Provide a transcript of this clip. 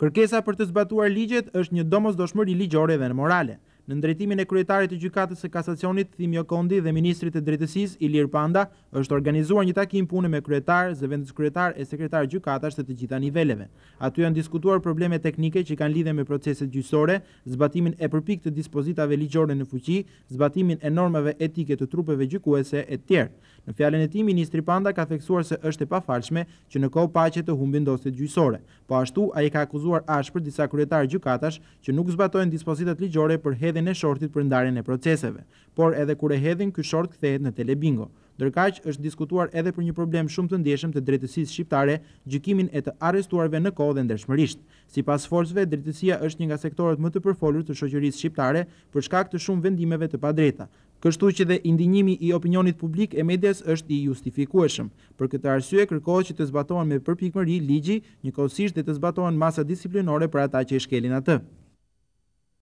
Kërkesa për të zbatuar ligjet është një domosdoshmëri ligjore dhe në morale. Në ndretimin e kryetarit të gjykatës e kasacionit, Thimjo Kondi dhe Ministrit e Drejtësis, Ilir Panda, është organizuar një takim punë me kryetar, zëvendës kryetar e sekretar gjykatash të të gjitha niveleve. Aty janë diskutuar probleme teknike që kanë lidhe me proceset gjysore, zbatimin e përpik të dispozitave ligjore në fuqi, zbatimin e normave etike të trupeve gjykuese e tjerë. Në fjallin e ti, Ministri Panda ka theksuar se është e pa falshme që në kohë pache të humbin dosit gjysore, po ashtu a i ka akuzuar ashpër disa kryetarë gjykatash që nuk zbatojnë dispozitat ligjore për hedhin e shortit për ndarjen e proceseve, por edhe kur e hedhin ky short kthehet në Telebingo. Ndërkaq është diskutuar edhe për një problem shumë të ndjeshëm të drejtësisë shqiptare, gjykimin e të arrestuarve në kohë dhe ndershmërisht. Sipas forcëve, drejtësia është një nga sektorët më të përfolur të shoqërisë shqiptare për shkak të shumë vendimeve të padrejta. Kështu që dhe indinjimi i opinionit publik e medias është i justifikueshëm. Për këtë arsye kërkohet që të zbatohen me përpikmëri ligji, njëkohësisht dhe të zbatohen masa disiplinore për ata që i shkelin atë.